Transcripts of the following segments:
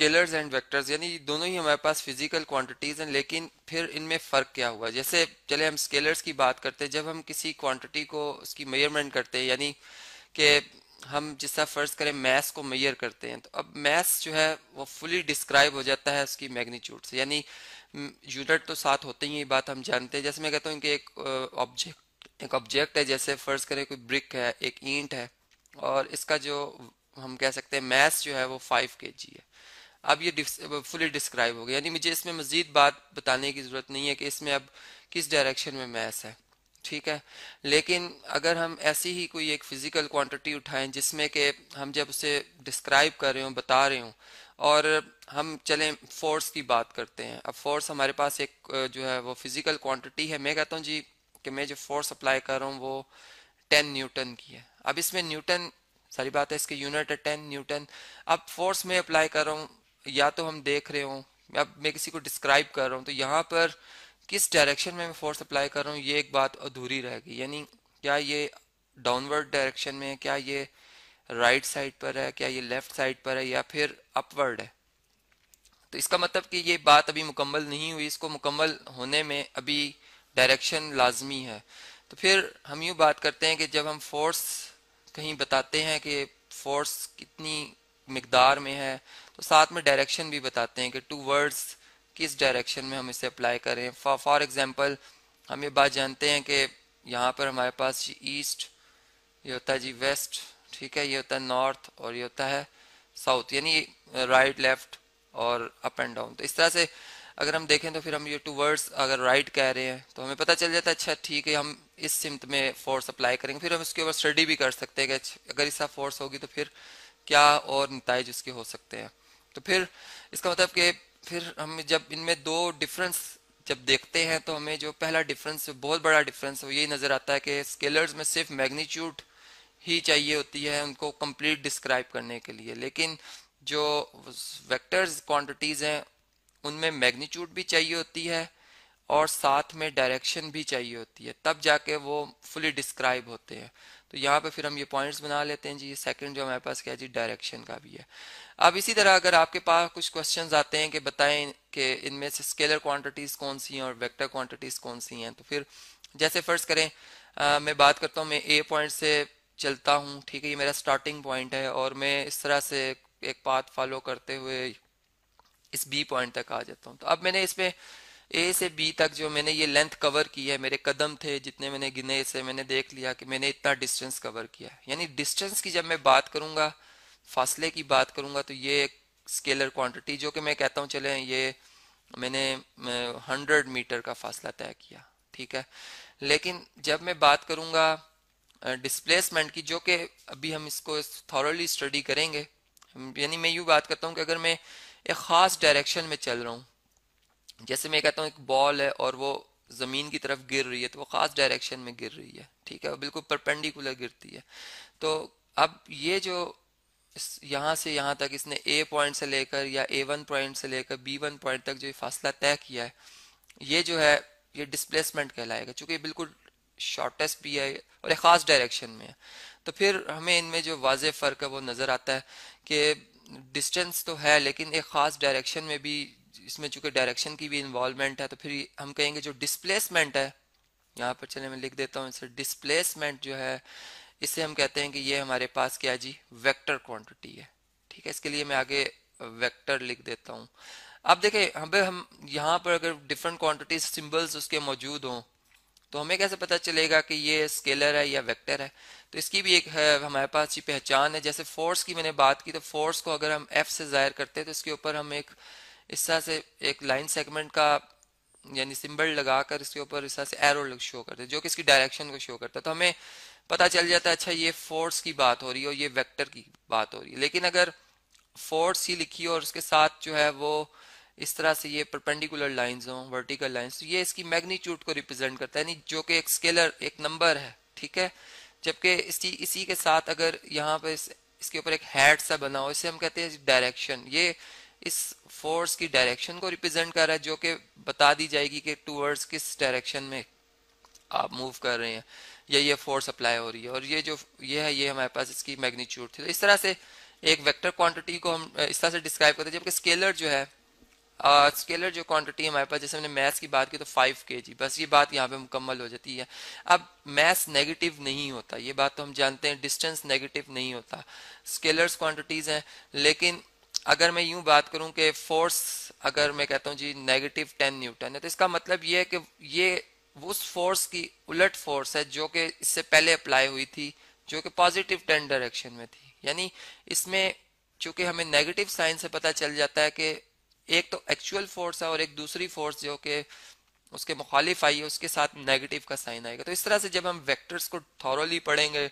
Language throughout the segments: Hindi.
स्केलर्स एंड वेक्टर्स यानी दोनों ही हमारे पास फिजिकल क्वांटिटीज हैं लेकिन फिर इनमें फ़र्क क्या हुआ जैसे चले हम स्केलर्स की बात करते हैं जब हम किसी क्वांटिटी को उसकी मेयरमेंट करते हैं यानी कि हम जिस तरह फ़र्ज़ करें मैस को मेयर करते हैं तो अब मैस जो है वो फुली डिस्क्राइब हो जाता है उसकी मैग्नीट्यूड से यानी यूनिट तो साथ होते ही बात हम जानते हैं जैसे मैं कहता हूँ कि एक ऑब्जेक्ट एक ऑब्जेक्ट है जैसे फ़र्ज़ करें कोई ब्रिक है एक ईंट है और इसका जो हम कह सकते हैं मैस जो है वो फाइव के जी है अब ये फुली डिस्क्राइब हो गया यानी मुझे इसमें मज़ीद बात बताने की ज़रूरत नहीं है कि इसमें अब किस डायरेक्शन में मैस है ठीक है लेकिन अगर हम ऐसी ही कोई एक फ़िज़िकल क्वांटिटी उठाएं जिसमें कि हम जब उसे डिस्क्राइब कर रहे हों बता रहे हों और हम चलें फोर्स की बात करते हैं अब फोर्स हमारे पास एक जो है वो फ़िज़िकल क्वांटिटी है मैं कहता हूँ जी कि मैं जो फोर्स अप्लाई कर रहा हूँ वो टेन न्यूटन की है अब इसमें न्यूटन सारी बात है इसकी यूनिट है टेन न्यूटन अब फोर्स में अप्लाई कर रहा हूँ या तो हम देख रहे हो या मैं किसी को डिस्क्राइब कर रहा हूँ तो यहाँ पर किस डायरेक्शन में मैं फोर्स अप्लाई कर रहा हूँ ये एक बात अधूरी रहेगी यानी क्या ये डाउनवर्ड डायरेक्शन में है क्या ये राइट right साइड पर है क्या ये लेफ्ट साइड पर है या फिर अपवर्ड है तो इसका मतलब कि ये बात अभी मुकम्मल नहीं हुई इसको मुकम्मल होने में अभी डायरेक्शन लाजमी है तो फिर हम यूँ बात करते हैं कि जब हम फोर्स कहीं बताते हैं कि फोर्स कितनी मकदार में है तो साथ में डायरेक्शन भी बताते हैं कि टू वर्ड्स किस डायरेक्शन में हम इसे अप्लाई करें फॉर एग्जाम्पल हम ये बात जानते हैं कि यहाँ पर हमारे पास जी ईस्ट ये होता है जी वेस्ट ठीक है ये होता है नॉर्थ और ये होता है साउथ यानी राइट लेफ्ट और अप एंड डाउन तो इस तरह से अगर हम देखें तो फिर हम ये टू वर्ड्स अगर राइट कह रहे हैं तो हमें पता चल जाता है अच्छा ठीक है हम इस सिमत में फोर्स अप्लाई करेंगे फिर हम इसके ऊपर स्टडी भी कर सकते हैं कि अच्छा, अगर इसका फोर्स होगी तो फिर क्या और नतज उसके हो सकते हैं तो फिर इसका मतलब कि फिर हम जब इनमें दो डिफरेंस जब देखते हैं तो हमें जो पहला डिफरेंस बहुत बड़ा डिफरेंस वो यही नज़र आता है कि स्केलर्स में सिर्फ मैग्नीट्यूड ही चाहिए होती है उनको कंप्लीट डिस्क्राइब करने के लिए लेकिन जो वेक्टर्स क्वांटिटीज़ हैं उनमें मैग्नीट्यूड भी चाहिए होती है और साथ में डायरेक्शन भी चाहिए होती है तब जाके वो फुली डिस्क्राइब होते हैं तो यहाँ पे फिर हम ये पॉइंट्स बना लेते हैं जी ये सेकंड जो हमारे पास क्या जी डायरेक्शन का भी है अब इसी तरह अगर आपके पास कुछ क्वेश्चन आते हैं कि बताएं कि इनमें से स्केलर क्वांटिटीज कौन सी हैं और वेक्टर क्वांटिटीज कौन सी हैं तो फिर जैसे फर्ज करें आ, मैं बात करता हूँ मैं ए पॉइंट से चलता हूँ ठीक है ये मेरा स्टार्टिंग पॉइंट है और मैं इस तरह से एक पाथ फॉलो करते हुए इस बी पॉइंट तक आ जाता हूँ तो अब मैंने इसमें ए से बी तक जो मैंने ये लेंथ कवर की है मेरे कदम थे जितने मैंने गिने से मैंने देख लिया कि मैंने इतना डिस्टेंस कवर किया यानी डिस्टेंस की जब मैं बात करूंगा फासले की बात करूंगा तो ये एक स्केलर क्वांटिटी जो कि मैं कहता हूँ चले ये मैंने हंड्रेड मीटर का फासला तय किया ठीक है लेकिन जब मैं बात करूंगा डिस्प्लेसमेंट की जो कि अभी हम इसको थॉरली स्टडी करेंगे यानी मैं यूँ बात करता हूँ कि अगर मैं एक ख़ास डायरेक्शन में चल रहा हूँ जैसे मैं कहता हूँ एक बॉल है और वो ज़मीन की तरफ गिर रही है तो वो ख़ास डायरेक्शन में गिर रही है ठीक है बिल्कुल परपेंडिकुलर गिरती है तो अब ये जो यहाँ से यहाँ तक इसने ए पॉइंट से लेकर या ए वन पॉइंट से लेकर बी वन पॉइंट तक जो ये फासला तय किया है ये जो है ये डिस्प्लेसमेंट कहलाएगा चूंकि बिल्कुल शॉर्टेस्ट भी है और एक ख़ास डायरेक्शन में है तो फिर हमें इनमें जो वाज फ़र्क है वो नज़र आता है कि डिस्टेंस तो है लेकिन एक ख़ास डायरेक्शन में भी इसमें चूंकि डायरेक्शन की भी इन्वॉल्वमेंट है तो फिर हम कहेंगे जो डिस्प्लेसमेंट है यहाँ पर चले मैं लिख देता हूँ इसे डिस्प्लेसमेंट जो है इसे हम कहते हैं कि ये हमारे पास क्या जी वेक्टर क्वांटिटी है ठीक है इसके लिए मैं आगे वेक्टर लिख देता हूँ अब देखें हम हम यहाँ पर अगर डिफरेंट क्वांटिटीज सिंबल्स उसके मौजूद हों तो हमें कैसे पता चलेगा कि ये स्केलर है या वेक्टर है तो इसकी भी एक है हमारे पास ये पहचान है जैसे फोर्स की मैंने बात की तो फोर्स को अगर हम एफ से जाहिर करते हैं तो इसके ऊपर हम एक इस तरह से एक लाइन सेगमेंट का यानी सिंबल लगाकर इसके ऊपर इस तरह से एरो शो करते जो कि इसकी डायरेक्शन को शो करता है तो हमें पता चल जाता है अच्छा ये फोर्स की बात हो रही है और ये वेक्टर की बात हो रही है लेकिन अगर फोर्स ही लिखी हो और उसके साथ जो है वो इस तरह से ये परपेंडिकुलर लाइंस हो वर्टिकल लाइंस तो ये इसकी मैग्नीट्यूड को रिप्रेजेंट करता है यानी जो कि एक स्केलर एक नंबर है ठीक है जबकि इसी इसी के साथ अगर यहाँ पर इस, इसके ऊपर एक हैड सा बना हो इसे हम कहते हैं डायरेक्शन ये इस फोर्स की डायरेक्शन को रिप्रेजेंट कर रहा है जो कि बता दी जाएगी कि टूवर्ड्स किस डायरेक्शन में आप मूव कर रहे हैं या ये फोर्स अप्लाई हो रही है और ये जो ये है ये हमारे पास इसकी मैग्नीट्यूड थी तो इस तरह से एक वेक्टर क्वांटिटी को हम इस तरह से डिस्क्राइब करते हैं जबकि स्केलर जो है स्केलर uh, जो क्वांटिटी हमारे पास जैसे हमने मैथ्स की बात की तो 5 के जी बस ये बात यहाँ पे मुकम्मल हो जाती है अब मैथ्स नेगेटिव नहीं होता ये बात तो हम जानते हैं डिस्टेंस नेगेटिव नहीं होता स्केलर्स क्वांटिटीज हैं लेकिन अगर मैं यूं बात करूं कि फोर्स अगर मैं कहता हूं जी नेगेटिव टेन न्यूटन है तो इसका मतलब ये है कि ये उस फोर्स की उलट फोर्स है जो कि इससे पहले अप्लाई हुई थी जो कि पॉजिटिव टेन डायरेक्शन में थी यानी इसमें चूंकि हमें नेगेटिव साइन से पता चल जाता है कि एक तो एक्चुअल फोर्स है और एक दूसरी फोर्स जो कि उसके मुखालिफ आइए उसके साथ नेगेटिव का साइन आएगा तो इस तरह से जब हम वेक्टर्स को थॉरली पढ़ेंगे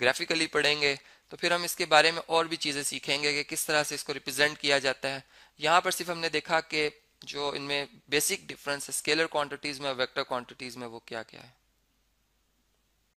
ग्राफिकली पढ़ेंगे तो फिर हम इसके बारे में और भी चीज़ें सीखेंगे कि किस तरह से इसको रिप्रेजेंट किया जाता है यहाँ पर सिर्फ हमने देखा कि जो इनमें बेसिक डिफरेंस स्केलर क्वांटिटीज़ में वेक्टर क्वांटिटीज़ में वो क्या क्या है